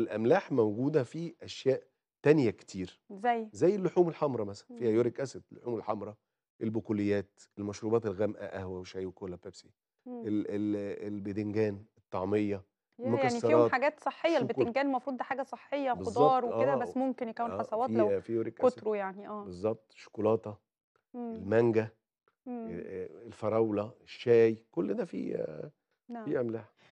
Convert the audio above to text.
الاملاح موجوده في اشياء تانية كتير زي زي اللحوم الحمراء مثلا فيها يوريك اسيد اللحوم الحمراء البكوليات المشروبات الغامقه قهوه وشاي وكولا بيبسي ال البدنجان الطعميه يعني فيهم حاجات صحيه البتنجان المفروض ده حاجه صحيه خضار وكده آه بس ممكن يكون آه حصوات لو كتره يعني اه بالظبط شوكولاته المانجا آه، آه، الفراوله الشاي كل ده فيه آه، نعم. فيه املاح